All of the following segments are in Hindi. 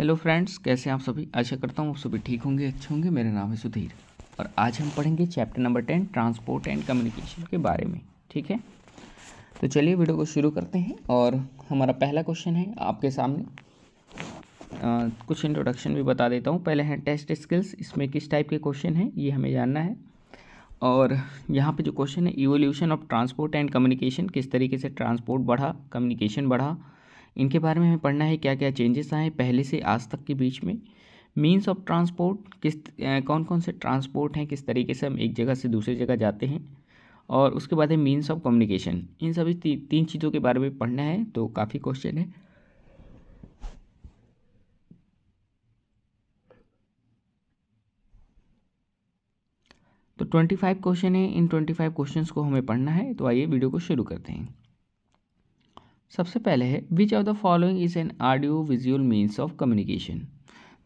हेलो फ्रेंड्स कैसे आप सभी आशा करता हूँ आप सभी ठीक होंगे अच्छे होंगे मेरा नाम है सुधीर और आज हम पढ़ेंगे chapter number ten transport and communication के बारे में ठीक है तो चलिए वीडियो को शुरू करते हैं और हमारा पहला क्वेश्चन है आपके सामने आ, कुछ इंट्रोडक्शन भी बता देता हूँ पहले हैं टेस्ट स्किल्स इसमें किस टाइप के क्वेश्चन हैं ये हमें जानना है और यहाँ पर जो क्वेश्चन है evolution of transport and communication किस तरीके से ट्रांसपोर्ट बढ़ा कम्युनिकेशन बढ़ा इनके बारे में हमें पढ़ना है क्या क्या चेंजेस आए पहले से आज तक के बीच में मीन्स ऑफ ट्रांसपोर्ट किस कौन कौन से ट्रांसपोर्ट हैं किस तरीके से हम एक जगह से दूसरी जगह जाते हैं और उसके बाद है मीन्स ऑफ कम्युनिकेशन इन सभी ती, तीन चीज़ों के बारे में पढ़ना है तो काफ़ी क्वेश्चन है तो ट्वेंटी फाइव क्वेश्चन है इन ट्वेंटी फाइव क्वेश्चन को हमें पढ़ना है तो आइए वीडियो को शुरू करते हैं सबसे पहले है which of the following is an audio visual means of communication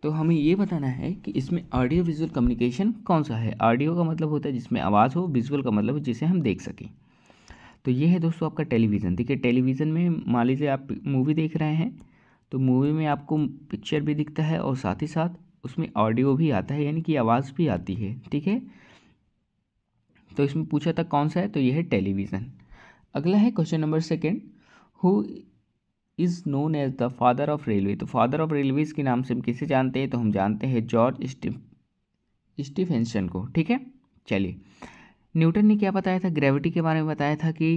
तो हमें ये बताना है कि इसमें ऑडियो विजुअल कम्युनिकेशन कौन सा है ऑडियो का मतलब होता है जिसमें आवाज़ हो विजुअल का मतलब जिसे हम देख सकें तो ये है दोस्तों आपका टेलीविज़न देखिए टेलीविज़न में मान लीजिए आप मूवी देख रहे हैं तो मूवी में आपको पिक्चर भी दिखता है और साथ ही साथ उसमें ऑडियो भी आता है यानी कि आवाज़ भी आती है ठीक है तो इसमें पूछा था कौन सा है तो यह है टेलीविज़न अगला है question number second who is known as the father of railway तो फादर ऑफ रेलवेज के नाम से हम किसे जानते हैं तो हम जानते हैं जॉर्ज स्टीफेंसन को ठीक है चलिए न्यूटन ने क्या बताया था ग्रेविटी के बारे में बताया था कि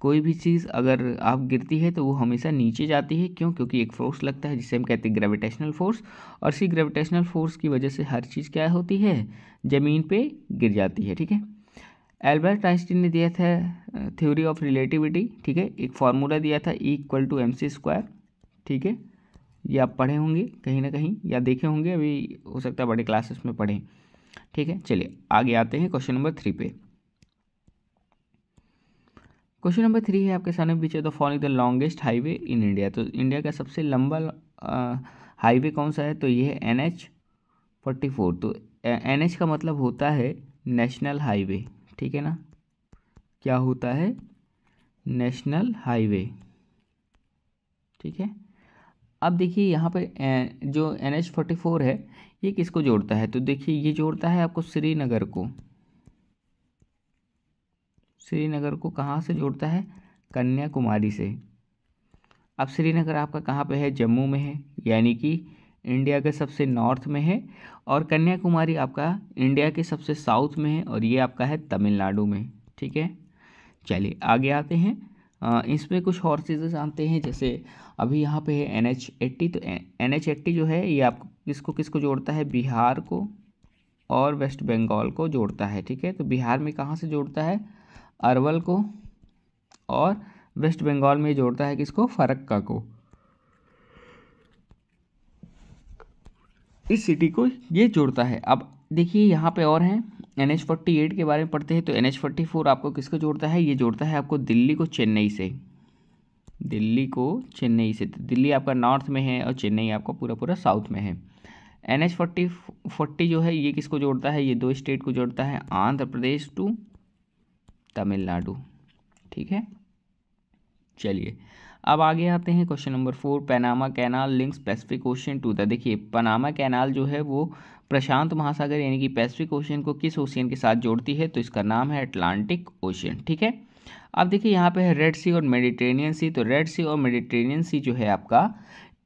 कोई भी चीज़ अगर आप गिरती है तो वो हमेशा नीचे जाती है क्यों क्योंकि एक फोर्स लगता है जिसे हम कहते हैं ग्रेविटेशनल फोर्स और इसी ग्रेविटेशनल फोर्स की वजह से हर चीज़ क्या होती है ज़मीन पे गिर जाती है ठीक है एल्बर्ट आइंस्टीन ने दिया था थ्योरी ऑफ रिलेटिविटी ठीक है एक फार्मूला दिया था e equal to M C square ठीक है ये आप पढ़े होंगे कहीं ना कहीं या देखे होंगे अभी हो सकता है बड़े क्लासेस में पढ़ें ठीक है चलिए आगे आते हैं क्वेश्चन नंबर थ्री पे क्वेश्चन नंबर थ्री है आपके सामने पीछे the following the longest highway in India तो इंडिया का सबसे लंबा हाईवे कौन सा है तो ये है एन एच फोर्टी फोर तो एन एच का मतलब होता है नेशनल हाईवे ठीक है ना क्या होता है नेशनल हाईवे ठीक है अब देखिए यहाँ पे जो एन एच फोर्टी फोर है ये किसको जोड़ता है तो देखिए ये जोड़ता है आपको श्रीनगर को श्रीनगर को कहाँ से जोड़ता है कन्याकुमारी से अब श्रीनगर आपका कहाँ पे है जम्मू में है यानी कि इंडिया के सबसे नॉर्थ में है और कन्याकुमारी आपका इंडिया के सबसे साउथ में है और ये आपका है तमिलनाडु में ठीक है चलिए आगे आते हैं इसमें कुछ और चीज़ें जानते हैं जैसे अभी यहाँ पे है एन एच एट्टी तो एन एच एट्टी जो है ये आपको किसको किसको जोड़ता है बिहार को और वेस्ट बंगाल को जोड़ता है ठीक है तो बिहार में कहाँ से जोड़ता है अरवल को और वेस्ट बंगाल में जोड़ता है किसको फरक्का को इस सिटी को ये जोड़ता है अब देखिए यहाँ पे और हैं एन एच फोर्टी एट के बारे में पढ़ते हैं तो एन एच फोर्टी फोर आपको किसको जोड़ता है ये जोड़ता है आपको दिल्ली को चेन्नई से दिल्ली को चेन्नई से तो दिल्ली आपका नॉर्थ में है और चेन्नई आपका पूरा पूरा साउथ में है एन एच फोर्टी फोर्टी जो है ये किसको जोड़ता है ये दो स्टेट को जोड़ता है आंध्र प्रदेश टू तमिलनाडु ठीक है चलिए अब आगे आते हैं question number four Panama canal links Pacific Ocean to the देखिए पनामा कैनाल जो है वो प्रशांत महासागर यानी कि पैसिफिक ओशन को किस ओशियन के साथ जोड़ती है तो इसका नाम है अटलांटिक ओशन ठीक है अब देखिए यहाँ पे है रेड सी और मेडिटेरेनियन सी तो रेड सी और मेडिटेरेनियन सी जो है आपका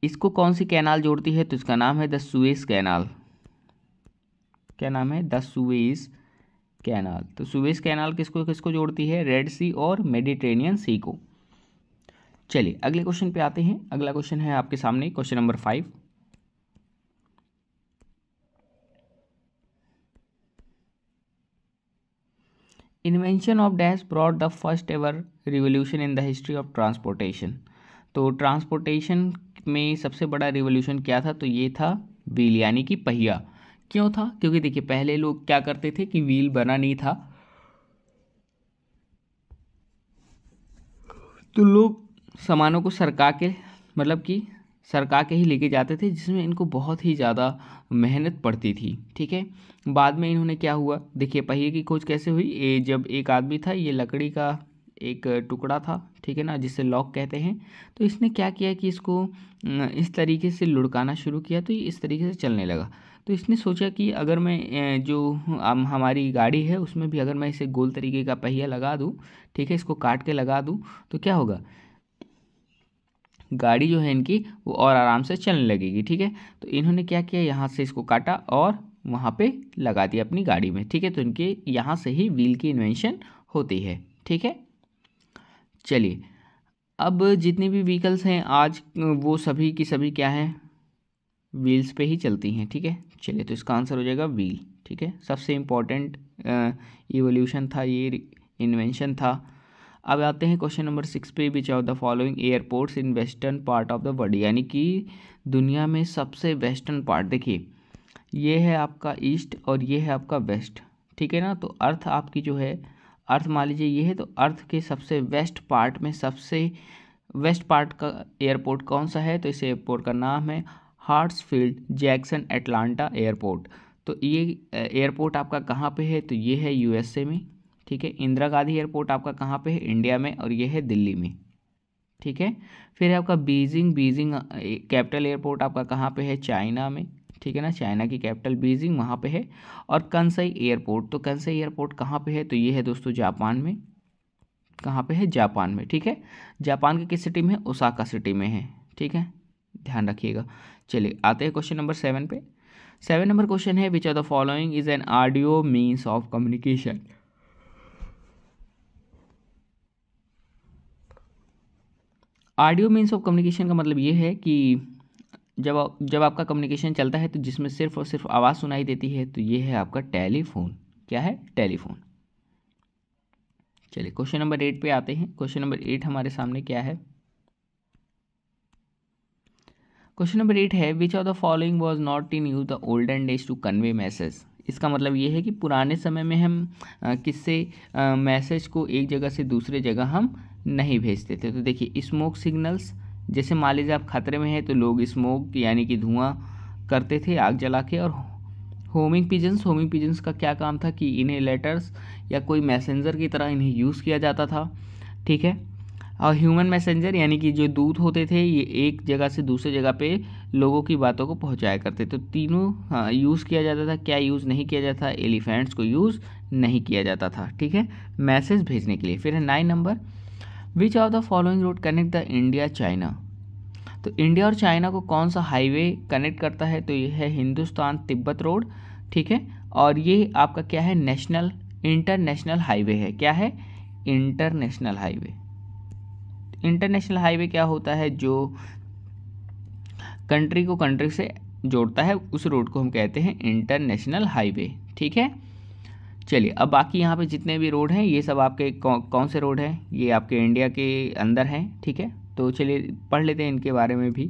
इसको कौन सी कैनाल जोड़ती है तो इसका नाम है द सुएस कैनाल क्या नाम है द सुएस कैनाल तो सुएस कैनाल किसको किसको जोड़ती है रेड सी और मेडिटेरेनियन सी को चलिए अगले क्वेश्चन पे आते हैं अगला क्वेश्चन है आपके सामने question number five invention of dash broad the first ever revolution in the history of transportation तो ट्रांसपोर्टेशन में सबसे बड़ा रिवोल्यूशन क्या था तो ये था व्हील यानी कि पहिया क्यों था क्योंकि देखिए पहले लोग क्या करते थे कि व्हील बना नहीं था तो लोग सामानों को सरका के मतलब कि सरका के ही लेके जाते थे जिसमें इनको बहुत ही ज़्यादा मेहनत पड़ती थी ठीक है बाद में इन्होंने क्या हुआ देखिए पहिए की खोज कैसे हुई ये जब एक आदमी था ये लकड़ी का एक टुकड़ा था ठीक है ना जिसे लॉक कहते हैं तो इसने क्या किया कि इसको इस तरीके से लुढ़काना शुरू किया तो ये इस तरीके से चलने लगा तो इसने सोचा कि अगर मैं जो हमारी गाड़ी है उसमें भी अगर मैं इसे गोल तरीके का पहिया लगा दूँ ठीक है इसको काट के लगा दूँ तो क्या होगा गाड़ी जो है इनकी वो और आराम से चलने लगेगी ठीक है तो इन्होंने क्या किया यहाँ से इसको काटा और वहाँ पे लगा दिया अपनी गाड़ी में ठीक है तो इनके यहाँ से ही व्हील की इन्वेंशन होती है ठीक है चलिए अब जितनी भी व्हीकल्स हैं आज वो सभी की सभी क्या है व्हील्स पे ही चलती हैं ठीक है चलिए तो इसका आंसर हो जाएगा व्हील ठीक है सबसे इम्पॉर्टेंट इवोल्यूशन था ये इन्वेंशन था अब आते हैं क्वेश्चन नंबर सिक्स पे which of the following airports in western part of the world यानी कि दुनिया में सबसे वेस्टर्न पार्ट देखिए ये है आपका ईस्ट और ये है आपका वेस्ट ठीक है ना तो अर्थ आपकी जो है अर्थ मान लीजिए ये है तो अर्थ के सबसे वेस्ट पार्ट में सबसे वेस्ट पार्ट का एयरपोर्ट कौन सा है तो इस एयरपोर्ट का नाम है हार्ट्सफील्ड जैक्सन एटलांटा एयरपोर्ट तो ये एयरपोर्ट आपका कहाँ पे है तो ये है यूएसए में ठीक है इंदिरा गांधी एयरपोर्ट आपका कहाँ पे है इंडिया में और ये है दिल्ली में ठीक है फिर आपका बीजिंग बीजिंग कैपिटल एयरपोर्ट आपका कहाँ पे है चाइना में ठीक है ना चाइना की कैपिटल बीजिंग वहाँ पे है और कंसई एयरपोर्ट तो कंसई एयरपोर्ट कहाँ पे है तो ये है दोस्तों जापान में कहाँ पे है जापान में ठीक है जापान की किस सिटी में ओसाका सिटी में है ठीक है ध्यान रखिएगा चलिए आते हैं क्वेश्चन नंबर सेवन पे सेवन नंबर क्वेश्चन है which are the following is an audio means of communication audio means of communication का मतलब ये है कि जब जब आपका कम्युनिकेशन चलता है तो जिसमें सिर्फ और सिर्फ आवाज़ सुनाई देती है तो ये है आपका टेलीफोन क्या है टेलीफोन चलिए क्वेश्चन नंबर एट पे आते हैं क्वेश्चन नंबर एट हमारे सामने क्या है क्वेश्चन नंबर एट है which of the following was not in use the olden days to convey message इसका मतलब ये है कि पुराने समय में हम किससे मैसेज को एक जगह से दूसरे जगह हम नहीं भेजते थे तो देखिए स्मोक सिग्नल्स जैसे मान लीजिए आप खतरे में हैं तो लोग स्मोक यानी कि धुआं करते थे आग जला के और होमिंग पिजन्स होमिंग पिजन्स का क्या काम था कि इन्हें लेटर्स या कोई मैसेंजर की तरह इन्हें यूज़ किया जाता था ठीक है और ह्यूमन मैसेंजर यानी कि जो दूत होते थे ये एक जगह से दूसरे जगह पे लोगों की बातों को पहुंचाया करते तो तीनों यूज़ हाँ, किया जाता था क्या यूज़ नहीं किया जाता था एलिफेंट्स को यूज़ नहीं किया जाता था ठीक है मैसेज भेजने के लिए फिर है nine number which of the following route connect the India China तो इंडिया और चाइना को कौन सा हाईवे कनेक्ट करता है तो ये है हिंदुस्तान तिब्बत रोड ठीक है और ये आपका क्या है नेशनल इंटरनेशनल हाईवे है क्या है इंटरनेशनल हाईवे इंटरनेशनल हाईवे क्या होता है जो कंट्री को कंट्री से जोड़ता है उस रोड को हम कहते हैं इंटरनेशनल हाईवे ठीक है चलिए अब बाकी यहाँ पे जितने भी रोड हैं ये सब आपके कौ, कौन से रोड हैं ये आपके इंडिया के अंदर हैं ठीक है तो चलिए पढ़ लेते हैं इनके बारे में भी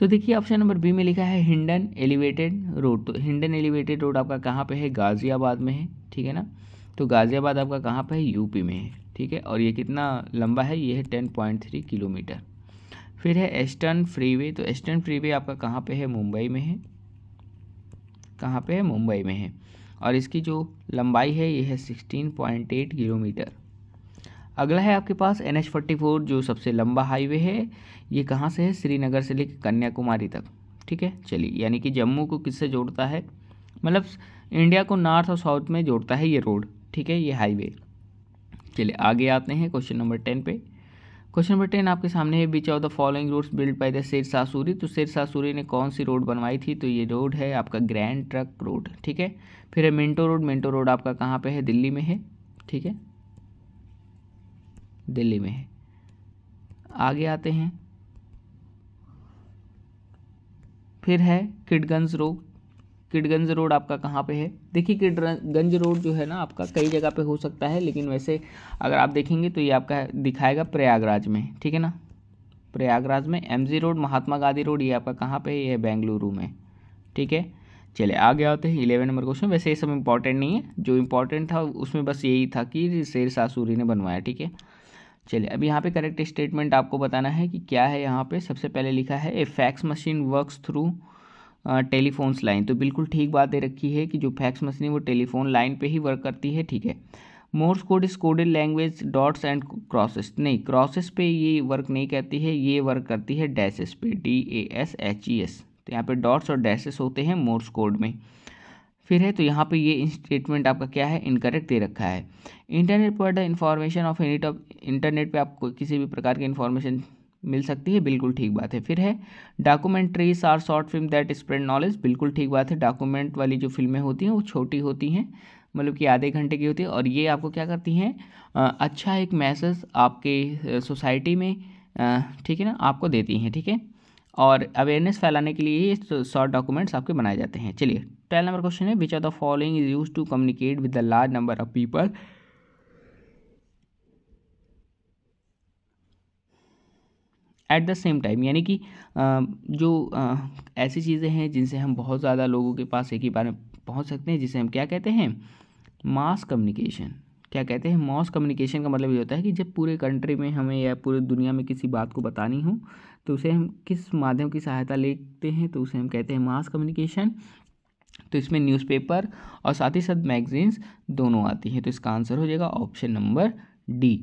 तो देखिए ऑप्शन नंबर बी में लिखा है हिंडन एलिवेटेड रोड तो हिंडन एलिवेटेड रोड आपका कहाँ पे है गाज़ियाबाद में है ठीक है ना तो गाज़ियाबाद आपका कहाँ पे है यूपी में है ठीक है और ये कितना लंबा है ये है टेन पॉइंट थ्री किलोमीटर फिर है एस्टर्न फ्रीवे तो एस्टर्न फ्रीवे आपका कहाँ पे है मुंबई में है कहाँ पे है मुंबई में है और इसकी जो लंबाई है ये है सिक्सटीन पॉइंट एट किलोमीटर अगला है आपके पास एन एच फोर्टी फोर जो सबसे लंबा हाईवे है ये कहाँ से है श्रीनगर से लेकर कन्याकुमारी तक ठीक है चलिए यानी कि जम्मू को किससे जोड़ता है मतलब इंडिया को नॉर्थ और साउथ में जोड़ता है ये रोड ठीक है ये हाईवे चलिए आगे आते हैं क्वेश्चन नंबर टेन पे क्वेश्चन नंबर टेन आपके सामने है which of the following roads build by the Sher सासूरी तो शेर सासूरी ने कौन सी रोड बनवाई थी तो ये रोड है आपका ग्रैंड ट्रक रोड ठीक है फिर है मिंटो रोड मिंटो रोड आपका कहाँ पे है दिल्ली में है ठीक है दिल्ली में है आगे आते हैं फिर है किडगंज रोड किडगंज रोड आपका कहाँ पे है देखिए किडगंज रोड जो है ना आपका कई जगह पे हो सकता है लेकिन वैसे अगर आप देखेंगे तो ये आपका दिखाएगा प्रयागराज में ठीक है ना प्रयागराज में M road Mahatma Gandhi road ये आपका कहाँ पे है ये बेंगलुरु में ठीक है आ आगे आते हैं इलेवन नंबर क्वेश्चन वैसे ये सब इंपॉर्टेंट नहीं है जो इम्पॉर्टेंट था उसमें बस यही था कि शेर सासूरी ने बनवाया ठीक है चलिए अब यहाँ पे करेक्ट स्टेटमेंट आपको बताना है कि क्या है यहाँ पे सबसे पहले लिखा है a fax machine works through telephones line तो बिल्कुल ठीक बात दे रखी है कि जो फैक्स मशीन है वो टेलीफोन लाइन पे ही वर्क करती है ठीक है Morse code is coded language dots and crosses नहीं क्रॉसेस पे ये वर्क नहीं करती है ये वर्क करती है डैसेस पे D A S H E S तो यहाँ पे डॉट्स और डैसेस होते हैं मोर्स कोड में फिर है तो यहाँ पे ये स्टेटमेंट आपका क्या है इनकरेक्ट दे रखा है इंटरनेट पर the information of any top internet पे आप किसी भी प्रकार की इन्फॉर्मेशन मिल सकती है बिल्कुल ठीक बात है फिर है documentaries are short film that spread knowledge बिल्कुल ठीक बात है डॉक्यूमेंट वाली जो फिल्में होती हैं वो छोटी होती हैं मतलब कि आधे घंटे की होती है और ये आपको क्या करती हैं अच्छा एक मैसेज आपके सोसाइटी में ठीक है ना आपको देती हैं ठीक है थीके? और अवेयरनेस फैलाने के लिए ये शॉर्ट डॉक्यूमेंट्स आपके बनाए जाते हैं चलिए ट्वेल्व नंबर क्वेश्चन है which are the following is use to communicate with the large number of people at the same time यानी कि जो ऐसी चीज़ें हैं जिनसे हम बहुत ज़्यादा लोगों के पास एक ही बार में पहुँच सकते हैं जिसे हम क्या कहते हैं मास कम्युनिकेशन क्या कहते हैं मॉस कम्युनिकेशन का मतलब ये होता है कि जब पूरे कंट्री में हमें या पूरे दुनिया में किसी बात को बतानी हो तो उसे हम किस माध्यम की सहायता लेते हैं तो उसे हम कहते हैं मास कम्युनिकेशन तो इसमें न्यूज़पेपर और साथ ही साथ मैगजीन्स दोनों आती हैं तो इसका आंसर हो जाएगा ऑप्शन नंबर डी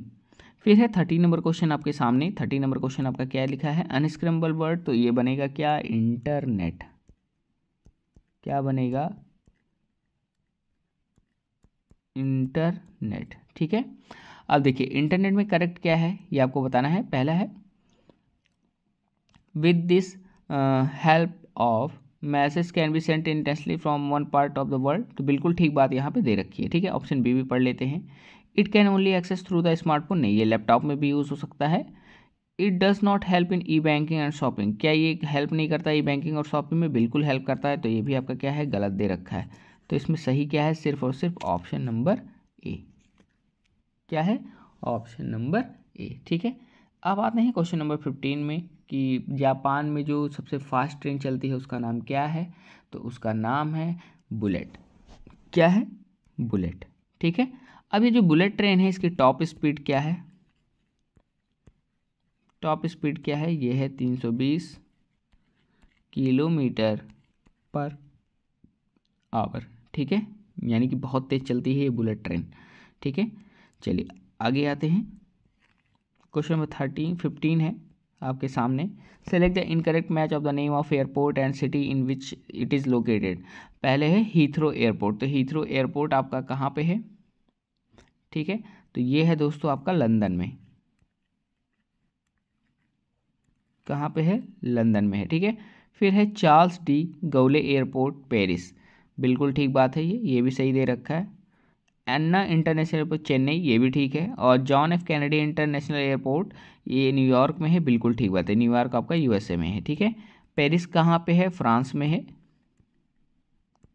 फिर है थर्टी नंबर क्वेश्चन आपके सामने थर्टी नंबर क्वेश्चन आपका क्या लिखा है अनस्क्रम्बल वर्ड तो ये बनेगा क्या इंटरनेट क्या बनेगा इंटरनेट ठीक है अब देखिए इंटरनेट में करेक्ट क्या है ये आपको बताना है पहला है with this help of message can be sent intensely from one part of the world तो बिल्कुल ठीक बात यहाँ पे दे रखी है ठीक है ऑप्शन बी भी पढ़ लेते हैं it can only access through the smartphone नहीं ये लैपटॉप में भी यूज़ हो सकता है it does not help in e banking and shopping क्या ये हेल्प नहीं करता ई बैंकिंग और शॉपिंग में बिल्कुल हेल्प करता है तो ये भी आपका क्या है गलत दे रखा है तो इसमें सही क्या है सिर्फ और सिर्फ ऑप्शन नंबर ए क्या है ऑप्शन नंबर ए ठीक है अब आते हैं क्वेश्चन नंबर फिफ्टीन में कि जापान में जो सबसे फास्ट ट्रेन चलती है उसका नाम क्या है तो उसका नाम है बुलेट क्या है बुलेट ठीक है अब ये जो बुलेट ट्रेन है इसकी टॉप स्पीड क्या है टॉप स्पीड क्या है ये है 320 किलोमीटर पर आवर ठीक है यानी कि बहुत तेज़ चलती है ये बुलेट ट्रेन ठीक है चलिए आगे आते हैं क्वेश्चन नंबर थर्टीन फिफ्टीन है आपके सामने select the incorrect match of the name of airport and city in which it is located पहले है हीथ्रो एयरपोर्ट तो हीथ्रो एयरपोर्ट आपका कहाँ पे है ठीक है तो ये है दोस्तों आपका लंदन में कहाँ पे है लंदन में है ठीक है फिर है Charles de Gaulle airport Paris बिल्कुल ठीक बात है ये ये भी सही दे रखा है एन्ना इंटरनेशनल एयरपोर्ट चेन्नई ये भी ठीक है और John F Kennedy international airport ये न्यूयॉर्क में है बिल्कुल ठीक बात है न्यूयॉर्क आपका यूएसए में है ठीक है पेरिस कहाँ पे है फ्रांस में है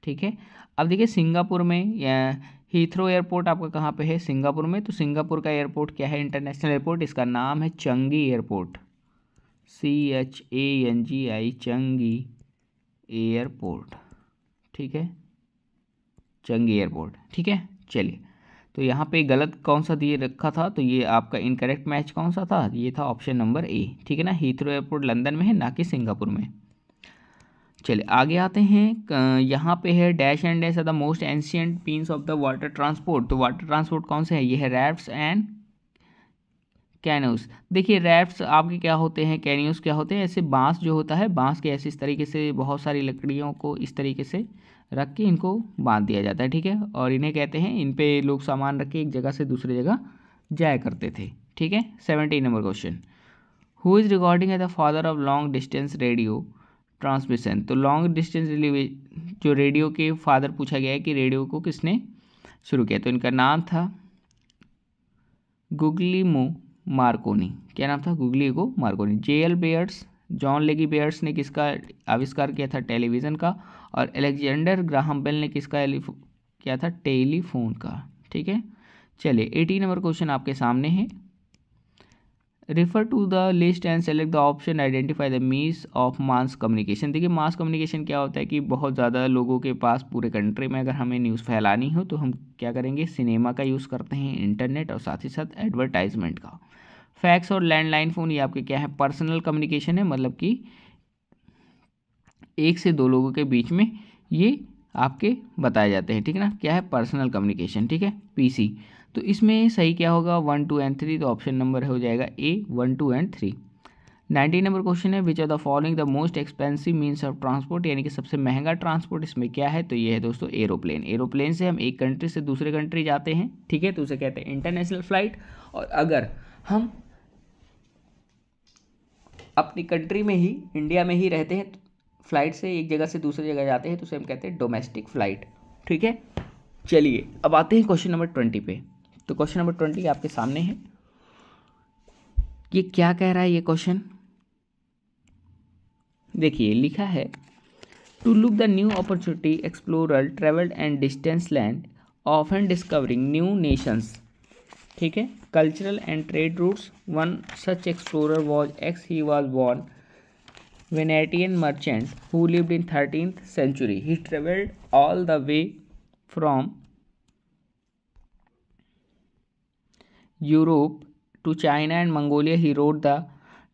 ठीक है अब देखिए सिंगापुर में हीथ्रो एयरपोर्ट आपका कहाँ पे है सिंगापुर में तो सिंगापुर का एयरपोर्ट क्या है इंटरनेशनल एयरपोर्ट इसका नाम है Changi airport C H A N G I Changi airport ठीक है चंगी एयरपोर्ट ठीक है चलिए तो यहाँ पे गलत कौन सा दिए रखा था तो ये आपका इनकरेक्ट मैच कौन सा था ये था ऑप्शन नंबर ए ठीक है ना हीथ्रो एयरपोर्ट लंदन में है ना कि सिंगापुर में चलिए आगे आते हैं यहाँ पे है dash and dash are the most ancient means of the water transport तो वाटर ट्रांसपोर्ट कौन से है ये है रैप्स एंड कैनोस देखिए रैफ्ट आपके क्या होते हैं कैनियोस क्या होते हैं ऐसे बांस जो होता है बांस के ऐसे इस तरीके से बहुत सारी लकड़ियों को इस तरीके से रख के इनको बांध दिया जाता है ठीक है और इन्हें कहते हैं इन पे लोग सामान रख के एक जगह से दूसरी जगह जाया करते थे ठीक है seventy number question who is recording as the father of long distance radio transmission तो लॉन्ग डिस्टेंस जो रेडियो के फादर पूछा गया है कि रेडियो को किसने शुरू किया तो इनका नाम था गुगलीमो मार्कोनी क्या नाम था गुगली को Marconi J L Baird John Logie Baird ने किसका आविष्कार किया था टेलीविज़न का और एलेक्जेंडर ग्राहम बेल ने किसका किया था टेलीफोन का ठीक है चलिए एटी नंबर क्वेश्चन आपके सामने है refer to the list and select the option identify the means of mass communication देखिए मास कम्युनिकेशन क्या होता है कि बहुत ज़्यादा लोगों के पास पूरे कंट्री में अगर हमें न्यूज़ फैलानी हो तो हम क्या करेंगे सिनेमा का यूज़ करते हैं इंटरनेट और साथ ही साथ एडवर्टाइजमेंट का फैक्स और लैंडलाइन फ़ोन ये आपके क्या है पर्सनल कम्युनिकेशन है मतलब कि एक से दो लोगों के बीच में ये आपके बताए जाते हैं ठीक है ना क्या है पर्सनल कम्युनिकेशन ठीक है पीसी तो इसमें सही क्या होगा वन टू एंड थ्री तो ऑप्शन नंबर हो जाएगा A one two and three nineteen number question है which are the following the most expensive means of transport यानी कि सबसे महंगा ट्रांसपोर्ट इसमें क्या है तो ये है दोस्तों एरोप्लेन एरोप्लेन से हम एक कंट्री से दूसरे कंट्री जाते हैं ठीक है तो उसे कहते हैं इंटरनेशनल फ्लाइट और अगर हम अपनी कंट्री में ही इंडिया में ही रहते हैं फ्लाइट से एक जगह से दूसरी जगह जाते हैं तो उसे हम कहते हैं डोमेस्टिक फ्लाइट ठीक है चलिए अब आते हैं क्वेश्चन नंबर ट्वेंटी पे तो क्वेश्चन नंबर ट्वेंटी आपके सामने है ये क्या कह रहा है ये क्वेश्चन देखिए लिखा है to look the new opportunity explore travelled and distance land of and discovering new nations ठीक है cultural and trade routes one such explorer was X he was born Venetian merchant who lived in thirteen century he travelled all the way from Europe to China and Mongolia he wrote the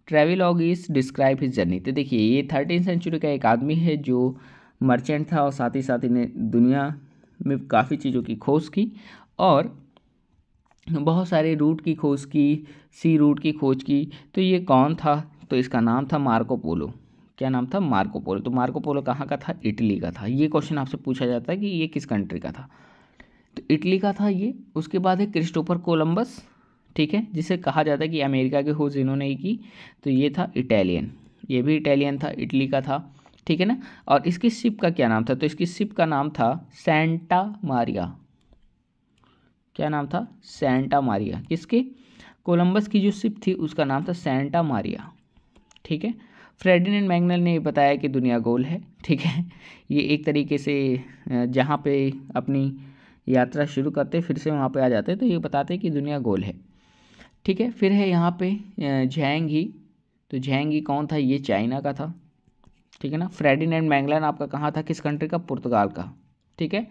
travelogue is describe his journey तो देखिए ये थर्टीन सेंचुरी का एक आदमी है जो मर्चेंट था और साथ ही साथ इन्हें दुनिया में काफ़ी चीज़ों की खोज की और बहुत सारे रूट की खोज की सी रूट की खोज की तो ये कौन था तो इसका नाम था मार्को पोलो क्या नाम था मार्को पोलो तो मार्को पोलो कहाँ का था इटली का था ये क्वेश्चन आपसे पूछा जाता है कि ये किस कंट्री का था तो इटली का था ये उसके बाद है क्रिस्टोफर कोलम्बस ठीक है जिसे कहा जाता है कि अमेरिका के खोज इन्होंने ही की तो ये था इटालियन ये भी इटालियन था इटली का था ठीक है ना और इसकी शिप का क्या नाम था तो इसकी शिप का नाम था सेंटा मारिया क्या नाम था सेंटा मारिया किसके कोलंबस की जो शिप थी उसका नाम था सेंटा मारिया ठीक है फ्रेडिनेंड मैगनल ने बताया कि दुनिया गोल है ठीक है ये एक तरीके से जहाँ पे अपनी यात्रा शुरू करते फिर से वहाँ पे आ जाते तो ये बताते कि दुनिया गोल है ठीक है फिर है यहाँ पे झैंग ही तो झैंग ही कौन था ये चाइना का था ठीक है ना फ्रेडिन एंड मैंगलैन आपका कहाँ था किस कंट्री का पुर्तगाल का ठीक है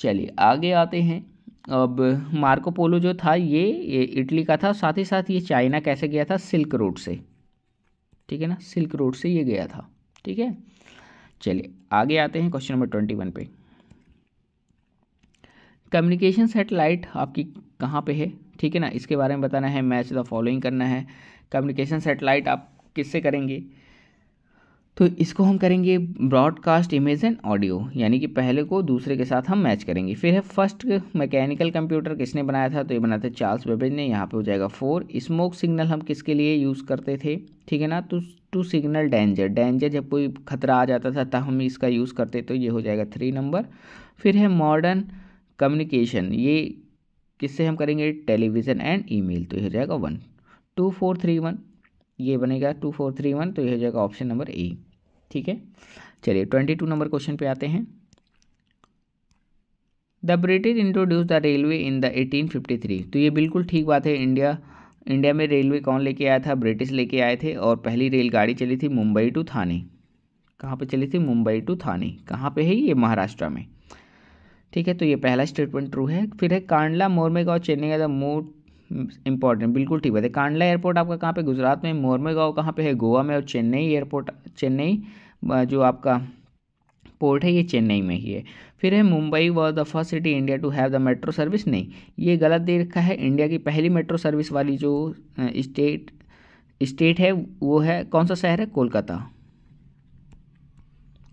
चलिए आगे आते हैं अब मार्को पोलो जो था ये, ये इटली का था साथ ही साथ ये चाइना कैसे गया था सिल्क रोड से ठीक है ना सिल्क रोड से ये गया था ठीक है चलिए आगे आते हैं क्वेश्चन नंबर ट्वेंटी वन पे कम्युनिकेशन सेटेलाइट आपकी कहाँ पे है ठीक है ना इसके बारे में बताना है मैच द फॉलोइंग करना है कम्युनिकेशन सेटेलाइट आप किससे करेंगे तो इसको हम करेंगे ब्रॉडकास्ट इमेज एंड ऑडियो यानी कि पहले को दूसरे के साथ हम मैच करेंगे फिर है फर्स्ट मैकेनिकल कंप्यूटर किसने बनाया था तो ये बनाया था चार्ल्स बेबेज ने यहाँ पे हो जाएगा फोर स्मोक सिग्नल हम किसके लिए यूज़ करते थे ठीक है ना तो टू सिग्नल डेंजर डेंजर जब कोई खतरा आ जाता था तब हम इसका यूज़ करते तो ये हो जाएगा थ्री नंबर फिर है मॉडर्न कम्युनिकेशन ये किससे हम करेंगे टेलीविज़न एंड ईमेल तो यह हो जाएगा one two four three one ये बनेगा टू फोर थ्री वन तो यह हो जाएगा ऑप्शन नंबर ए ठीक है चलिए ट्वेंटी टू नंबर क्वेश्चन पे आते हैं the British introduce the railway in the eighteen fifty three तो ये बिल्कुल ठीक बात है इंडिया इंडिया में रेलवे कौन लेके आया था ब्रिटिश लेके आए थे और पहली रेलगाड़ी चली थी मुंबई टू थाने कहाँ पे चली थी मुंबई टू थाने कहाँ पे है ये महाराष्ट्र में ठीक है तो ये पहला स्टेटमेंट ट्रू है फिर है कांडला मोरमेगांव चेन्नई का मोट इंपॉर्टेंट बिल्कुल ठीक बात है कांडला एयरपोर्ट आपका कहाँ पे गुजरात में मोरमेगांव कहाँ पे है गोवा में और चेन्नई एयरपोर्ट चेन्नई जो आपका पोर्ट है ये चेन्नई में ही है फिर है Mumbai was the first city India to have the metro service नहीं ये गलत दे रखा है इंडिया की पहली मेट्रो सर्विस वाली जो स्टेट स्टेट है वो है कौन सा शहर है कोलकाता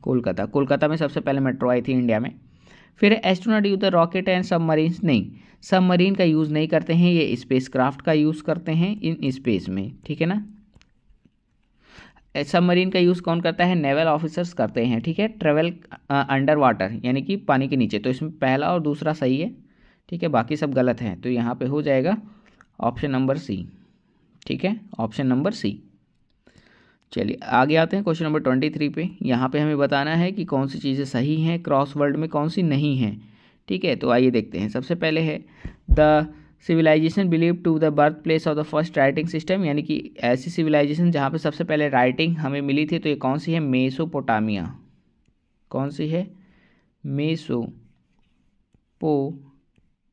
कोलकाता कोलकाता में सबसे पहले मेट्रो आई थी इंडिया में फिर astronaut use the rocket and submarine नहीं सबमरीन का यूज़ नहीं करते हैं ये स्पेस क्राफ्ट का यूज़ करते हैं इन स्पेस में ठीक है ना सबमरीन का यूज़ कौन करता है नेवल ऑफिसर्स करते हैं ठीक है ट्रेवल अंडर वाटर यानी कि पानी के नीचे तो इसमें पहला और दूसरा सही है ठीक है बाकी सब गलत हैं तो यहाँ पे हो जाएगा ऑप्शन नंबर सी ठीक है ऑप्शन नंबर सी चलिए आगे आते हैं क्वेश्चन नंबर ट्वेंटी थ्री पे यहाँ पे हमें बताना है कि कौन सी चीज़ें सही हैं क्रॉस वर्ल्ड में कौन सी नहीं हैं ठीक है तो आइए देखते हैं सबसे पहले है the civilisation believe to the birth place of the first writing system यानी कि ऐसी सिविलाइजेशन जहाँ पे सबसे पहले राइटिंग हमें मिली थी तो ये कौन सी है मेसोपोटामिया कौन सी है मेसो पोटामियन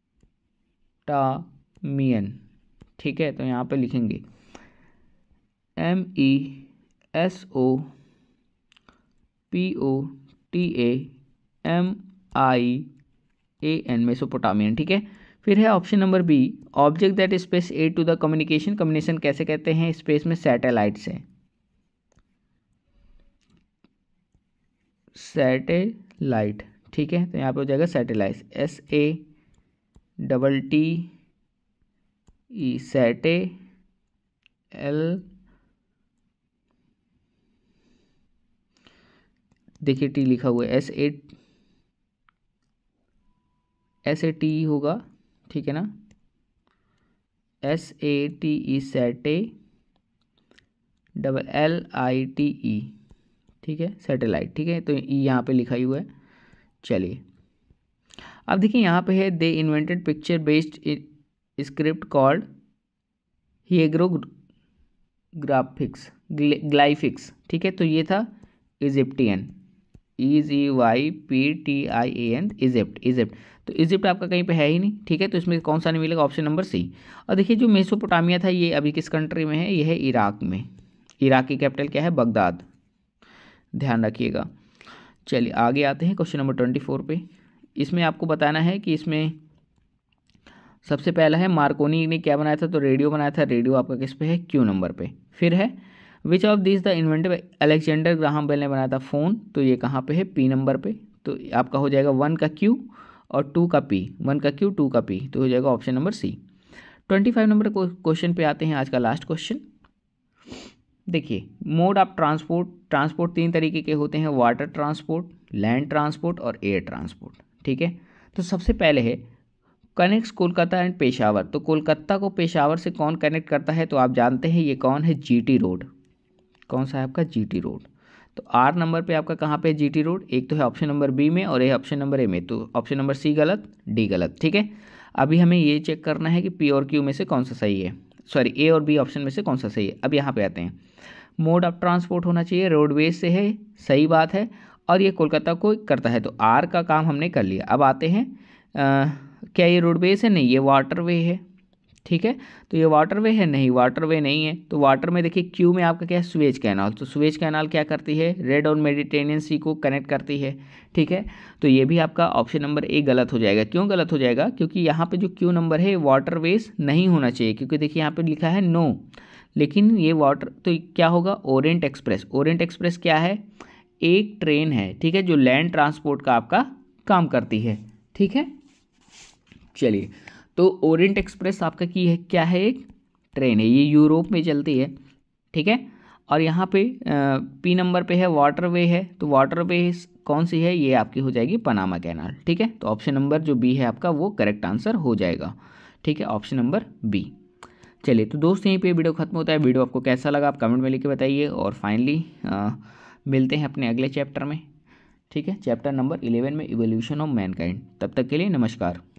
ठीक है तो यहाँ पे लिखेंगे M E e S O P O T A M I A N Mesopotamian ठीक है फिर है option number B object that space a to the communication communication कैसे कहते हैं स्पेस में सैटेलाइट से सैटेलाइट ठीक है तो यहाँ पे हो जाएगा satellite S A double T E सैटे एल देखिए टी लिखा हुआ है S A S A T होगा ठीक है ना एस ए टी ई सैटे double L I T E ठीक है सैटेलाइट ठीक है तो ई e यहाँ पे लिखा ही हुआ है चलिए अब देखिए यहाँ पे है they invented picture based script called hieroglyphics glyphics ठीक है तो ये था Egyptian E G Y P T I A N Egypt Egypt तो इजिप्ट आपका कहीं पे है ही नहीं ठीक है तो इसमें कौन सा नहीं मिलेगा ऑप्शन नंबर सी और देखिए जो मेसोपोटामिया था ये अभी किस कंट्री में है ये है इराक में इराक की कैपिटल क्या है बगदाद ध्यान रखिएगा चलिए आगे आते हैं क्वेश्चन नंबर ट्वेंटी फोर पे इसमें आपको बताना है कि इसमें सबसे पहला है मार्कोनी ने क्या बनाया था तो रेडियो बनाया था रेडियो आपका किस पे है क्यू नंबर पे फिर है which of this the inventor Alexander Graham Bell ने बनाया था फ़ोन तो ये कहाँ पे है पी नंबर पे तो आपका हो जाएगा वन का क्यू और टू का पी वन का क्यू टू का पी तो हो जाएगा option number C twenty five number question पे आते हैं आज का लास्ट क्वेश्चन देखिए मोड ऑफ ट्रांसपोर्ट ट्रांसपोर्ट तीन तरीके के होते हैं वाटर ट्रांसपोर्ट लैंड ट्रांसपोर्ट और एयर ट्रांसपोर्ट ठीक है तो सबसे पहले है कनेक्ट्स कोलकाता एंड पेशावर तो कोलकाता को पेशावर से कौन कनेक्ट करता है तो आप जानते हैं ये कौन है जीटी रोड कौन सा है आपका जीटी रोड तो आर नंबर पे आपका कहाँ पे जीटी रोड एक तो है ऑप्शन नंबर बी में और ये ऑप्शन नंबर ए में तो ऑप्शन नंबर सी गलत डी गलत ठीक है अभी हमें ये चेक करना है कि पी और क्यू में से कौन सा सही है सॉरी ए और बी ऑप्शन में से कौन सा सही है अब यहाँ पे आते हैं मोड ऑफ ट्रांसपोर्ट होना चाहिए रोडवेज से है सही बात है और ये कोलकाता को करता है तो आर का काम हमने कर लिया अब आते हैं आ, क्या ये रोडवेज है नहीं ये वाटर वे है ठीक है तो ये वाटर वे है नहीं वाटर वे नहीं है तो वाटर में देखिए क्यू में आपका क्या है स्वेज कैनाल तो स्वेज कैनाल क्या करती है रेड और मेडिटेनियन सी को कनेक्ट करती है ठीक है तो ये भी आपका ऑप्शन नंबर ए गलत हो जाएगा क्यों गलत हो जाएगा क्योंकि यहाँ पे जो क्यू नंबर है वाटर वेज नहीं होना चाहिए क्योंकि देखिए यहाँ पर लिखा है नो लेकिन ये वाटर तो क्या होगा ओरेंट एक्सप्रेस ओरेंट एक्सप्रेस क्या है एक ट्रेन है ठीक है जो लैंड ट्रांसपोर्ट का आपका काम करती है ठीक है चलिए तो ओरिएंट एक्सप्रेस आपका की है क्या है एक ट्रेन है ये यूरोप में चलती है ठीक है और यहाँ पे पी नंबर पे है वाटर वे है तो वाटर वे कौन सी है ये आपकी हो जाएगी पनामा कैनाल ठीक है तो ऑप्शन नंबर जो बी है आपका वो करेक्ट आंसर हो जाएगा ठीक है ऑप्शन नंबर बी चलिए तो दोस्त यहीं पे वीडियो खत्म होता है वीडियो आपको कैसा लगा आप कमेंट में लिख के बताइए और फाइनली मिलते हैं अपने अगले चैप्टर में ठीक है चैप्टर नंबर इलेवन में इवोल्यूशन ऑफ मैनकाइंड तब तक के लिए नमस्कार